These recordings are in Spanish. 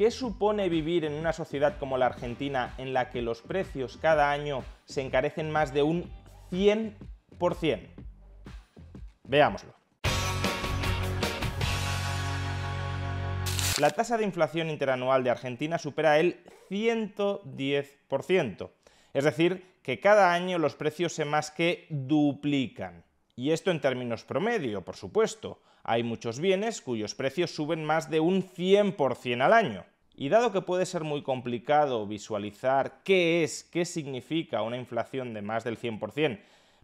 ¿Qué supone vivir en una sociedad como la Argentina en la que los precios cada año se encarecen más de un 100%? Veámoslo. La tasa de inflación interanual de Argentina supera el 110%, es decir, que cada año los precios se más que duplican. Y esto en términos promedio, por supuesto. Hay muchos bienes cuyos precios suben más de un 100% al año. Y dado que puede ser muy complicado visualizar qué es, qué significa una inflación de más del 100%,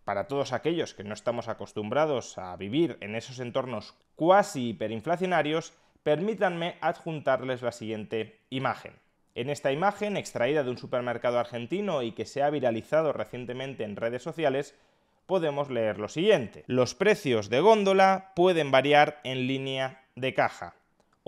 para todos aquellos que no estamos acostumbrados a vivir en esos entornos cuasi hiperinflacionarios, permítanme adjuntarles la siguiente imagen. En esta imagen, extraída de un supermercado argentino y que se ha viralizado recientemente en redes sociales, podemos leer lo siguiente. Los precios de góndola pueden variar en línea de caja.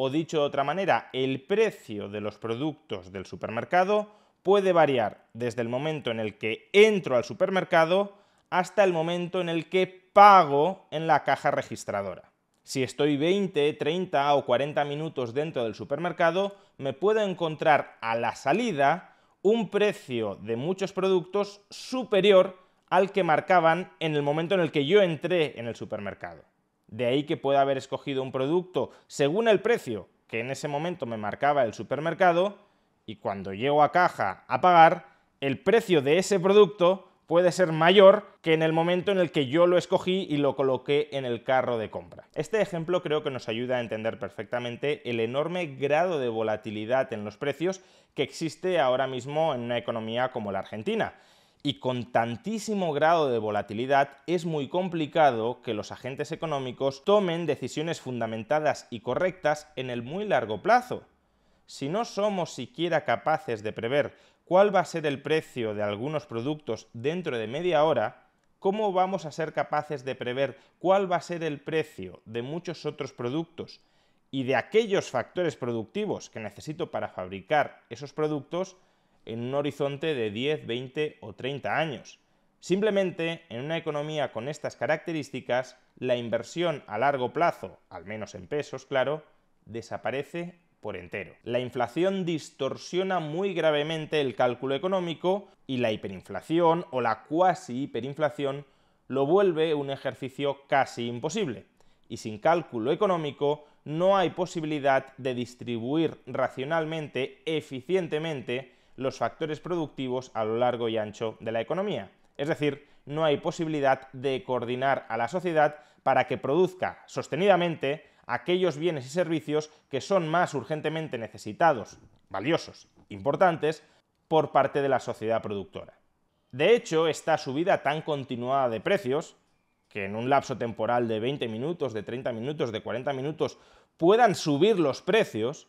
O dicho de otra manera, el precio de los productos del supermercado puede variar desde el momento en el que entro al supermercado hasta el momento en el que pago en la caja registradora. Si estoy 20, 30 o 40 minutos dentro del supermercado, me puedo encontrar a la salida un precio de muchos productos superior al que marcaban en el momento en el que yo entré en el supermercado. De ahí que pueda haber escogido un producto según el precio que en ese momento me marcaba el supermercado y cuando llego a caja a pagar, el precio de ese producto puede ser mayor que en el momento en el que yo lo escogí y lo coloqué en el carro de compra. Este ejemplo creo que nos ayuda a entender perfectamente el enorme grado de volatilidad en los precios que existe ahora mismo en una economía como la Argentina y con tantísimo grado de volatilidad es muy complicado que los agentes económicos tomen decisiones fundamentadas y correctas en el muy largo plazo. Si no somos siquiera capaces de prever cuál va a ser el precio de algunos productos dentro de media hora, ¿cómo vamos a ser capaces de prever cuál va a ser el precio de muchos otros productos y de aquellos factores productivos que necesito para fabricar esos productos en un horizonte de 10, 20 o 30 años. Simplemente, en una economía con estas características, la inversión a largo plazo, al menos en pesos, claro, desaparece por entero. La inflación distorsiona muy gravemente el cálculo económico y la hiperinflación o la cuasi hiperinflación lo vuelve un ejercicio casi imposible. Y sin cálculo económico no hay posibilidad de distribuir racionalmente, eficientemente, los factores productivos a lo largo y ancho de la economía. Es decir, no hay posibilidad de coordinar a la sociedad para que produzca sostenidamente aquellos bienes y servicios que son más urgentemente necesitados, valiosos, importantes, por parte de la sociedad productora. De hecho, esta subida tan continuada de precios, que en un lapso temporal de 20 minutos, de 30 minutos, de 40 minutos, puedan subir los precios,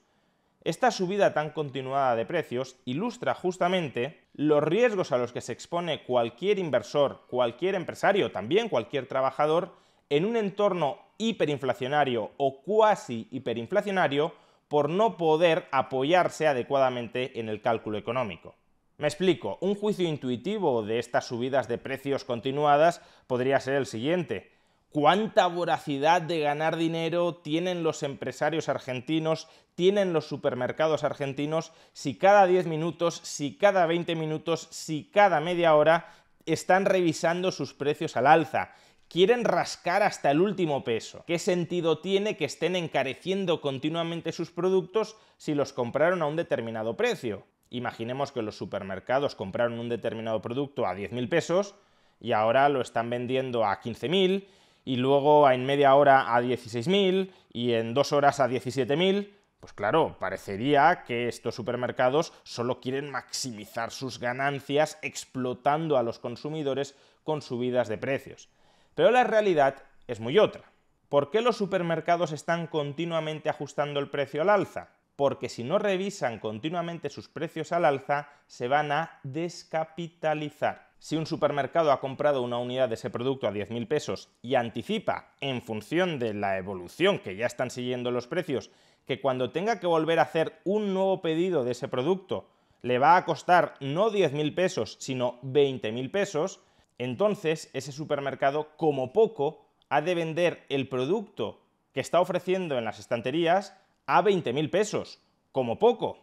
esta subida tan continuada de precios ilustra justamente los riesgos a los que se expone cualquier inversor, cualquier empresario, también cualquier trabajador, en un entorno hiperinflacionario o cuasi hiperinflacionario por no poder apoyarse adecuadamente en el cálculo económico. Me explico, un juicio intuitivo de estas subidas de precios continuadas podría ser el siguiente cuánta voracidad de ganar dinero tienen los empresarios argentinos, tienen los supermercados argentinos, si cada 10 minutos, si cada 20 minutos, si cada media hora están revisando sus precios al alza. Quieren rascar hasta el último peso. ¿Qué sentido tiene que estén encareciendo continuamente sus productos si los compraron a un determinado precio? Imaginemos que los supermercados compraron un determinado producto a 10.000 pesos y ahora lo están vendiendo a 15.000 y luego en media hora a 16.000 y en dos horas a 17.000, pues claro, parecería que estos supermercados solo quieren maximizar sus ganancias explotando a los consumidores con subidas de precios. Pero la realidad es muy otra. ¿Por qué los supermercados están continuamente ajustando el precio al alza? Porque si no revisan continuamente sus precios al alza, se van a descapitalizar. Si un supermercado ha comprado una unidad de ese producto a 10.000 pesos y anticipa, en función de la evolución que ya están siguiendo los precios, que cuando tenga que volver a hacer un nuevo pedido de ese producto le va a costar no 10.000 pesos, sino 20.000 pesos, entonces ese supermercado, como poco, ha de vender el producto que está ofreciendo en las estanterías a 20.000 pesos, como poco.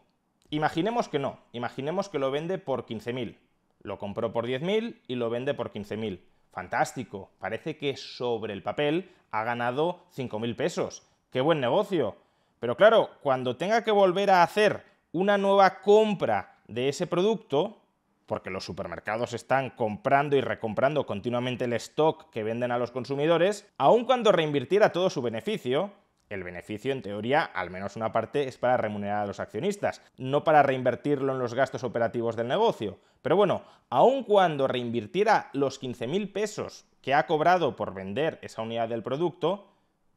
Imaginemos que no, imaginemos que lo vende por 15.000 lo compró por 10.000 y lo vende por 15.000. Fantástico, parece que sobre el papel ha ganado 5.000 pesos. ¡Qué buen negocio! Pero claro, cuando tenga que volver a hacer una nueva compra de ese producto, porque los supermercados están comprando y recomprando continuamente el stock que venden a los consumidores, aun cuando reinvirtiera todo su beneficio, el beneficio, en teoría, al menos una parte es para remunerar a los accionistas, no para reinvertirlo en los gastos operativos del negocio. Pero bueno, aun cuando reinvirtiera los 15.000 pesos que ha cobrado por vender esa unidad del producto,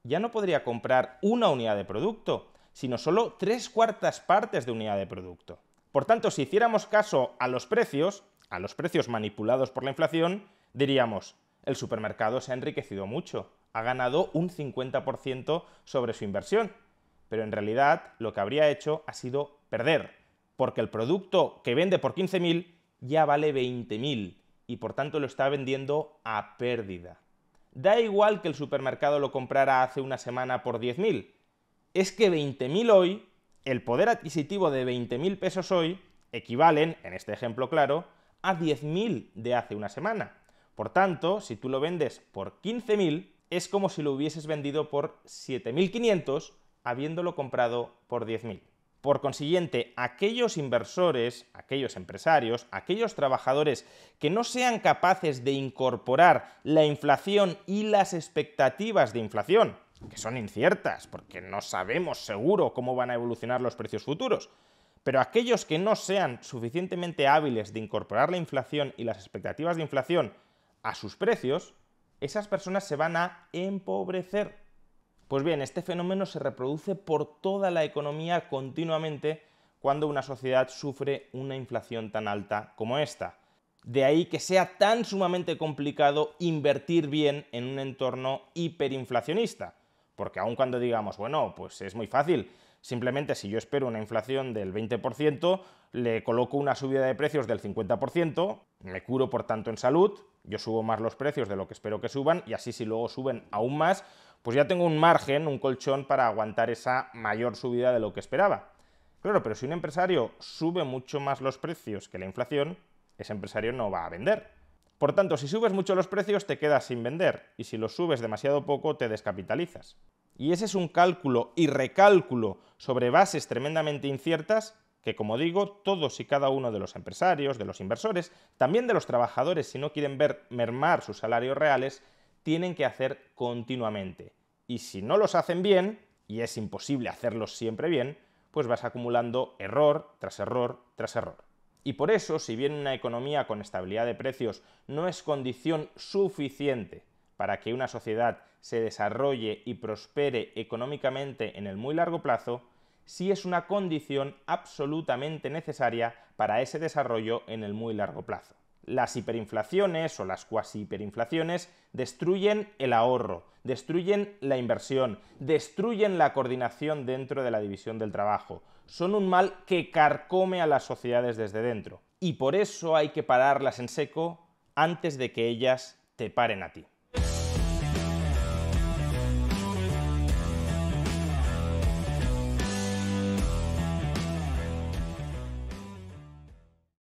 ya no podría comprar una unidad de producto, sino solo tres cuartas partes de unidad de producto. Por tanto, si hiciéramos caso a los precios, a los precios manipulados por la inflación, diríamos, el supermercado se ha enriquecido mucho, ha ganado un 50% sobre su inversión, pero en realidad lo que habría hecho ha sido perder, porque el producto que vende por 15.000 ya vale 20.000 y por tanto lo está vendiendo a pérdida. Da igual que el supermercado lo comprara hace una semana por 10.000, es que 20.000 hoy, el poder adquisitivo de 20.000 pesos hoy, equivalen, en este ejemplo claro, a 10.000 de hace una semana. Por tanto, si tú lo vendes por 15.000, es como si lo hubieses vendido por 7.500 habiéndolo comprado por 10.000. Por consiguiente, aquellos inversores, aquellos empresarios, aquellos trabajadores que no sean capaces de incorporar la inflación y las expectativas de inflación, que son inciertas, porque no sabemos seguro cómo van a evolucionar los precios futuros, pero aquellos que no sean suficientemente hábiles de incorporar la inflación y las expectativas de inflación a sus precios, esas personas se van a empobrecer. Pues bien, este fenómeno se reproduce por toda la economía continuamente cuando una sociedad sufre una inflación tan alta como esta. De ahí que sea tan sumamente complicado invertir bien en un entorno hiperinflacionista. Porque aun cuando digamos, bueno, pues es muy fácil, Simplemente si yo espero una inflación del 20%, le coloco una subida de precios del 50%, me curo por tanto en salud, yo subo más los precios de lo que espero que suban y así si luego suben aún más, pues ya tengo un margen, un colchón para aguantar esa mayor subida de lo que esperaba. Claro, pero si un empresario sube mucho más los precios que la inflación, ese empresario no va a vender. Por tanto, si subes mucho los precios te quedas sin vender y si los subes demasiado poco te descapitalizas. Y ese es un cálculo y recálculo sobre bases tremendamente inciertas que, como digo, todos y cada uno de los empresarios, de los inversores, también de los trabajadores, si no quieren ver mermar sus salarios reales, tienen que hacer continuamente. Y si no los hacen bien, y es imposible hacerlos siempre bien, pues vas acumulando error tras error tras error. Y por eso, si bien una economía con estabilidad de precios no es condición suficiente para que una sociedad se desarrolle y prospere económicamente en el muy largo plazo, sí es una condición absolutamente necesaria para ese desarrollo en el muy largo plazo. Las hiperinflaciones o las cuasi hiperinflaciones destruyen el ahorro, destruyen la inversión, destruyen la coordinación dentro de la división del trabajo. Son un mal que carcome a las sociedades desde dentro. Y por eso hay que pararlas en seco antes de que ellas te paren a ti.